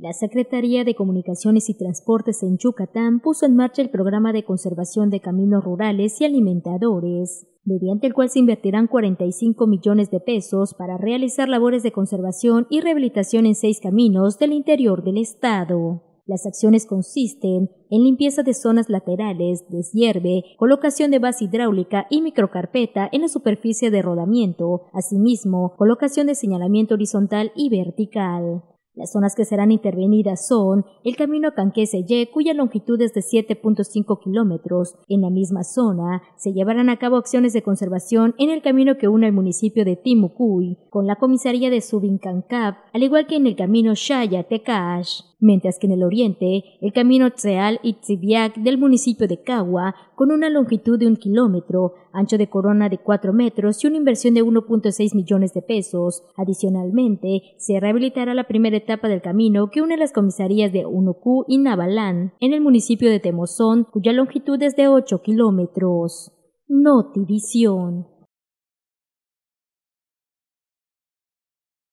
La Secretaría de Comunicaciones y Transportes en Yucatán puso en marcha el programa de conservación de caminos rurales y alimentadores, mediante el cual se invertirán 45 millones de pesos para realizar labores de conservación y rehabilitación en seis caminos del interior del Estado. Las acciones consisten en limpieza de zonas laterales, deshierve, colocación de base hidráulica y microcarpeta en la superficie de rodamiento, asimismo, colocación de señalamiento horizontal y vertical. Las zonas que serán intervenidas son el camino canquese cuya longitud es de 7.5 kilómetros. En la misma zona se llevarán a cabo acciones de conservación en el camino que une el municipio de Timucuy con la comisaría de Subincancap, al igual que en el camino Shaya-Tecash mientras que en el oriente el camino Tseal Itzibiac del municipio de Cagua, con una longitud de un kilómetro, ancho de corona de 4 metros y una inversión de 1.6 millones de pesos. Adicionalmente, se rehabilitará la primera etapa etapa del camino que une las comisarías de Unocu y Navalán, en el municipio de Temozón, cuya longitud es de 8 kilómetros. Notivisión.